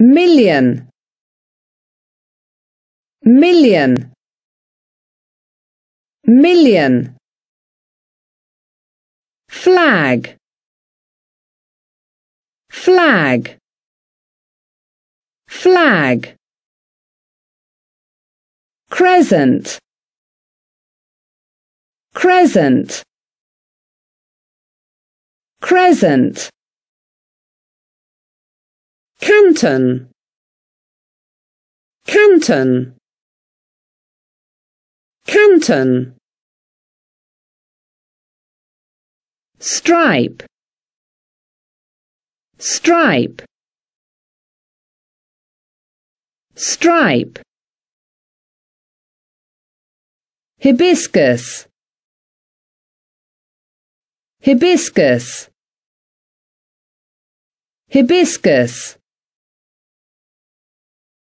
million million million flag flag flag crescent crescent crescent Canton Canton Canton Stripe Stripe Stripe Hibiscus Hibiscus Hibiscus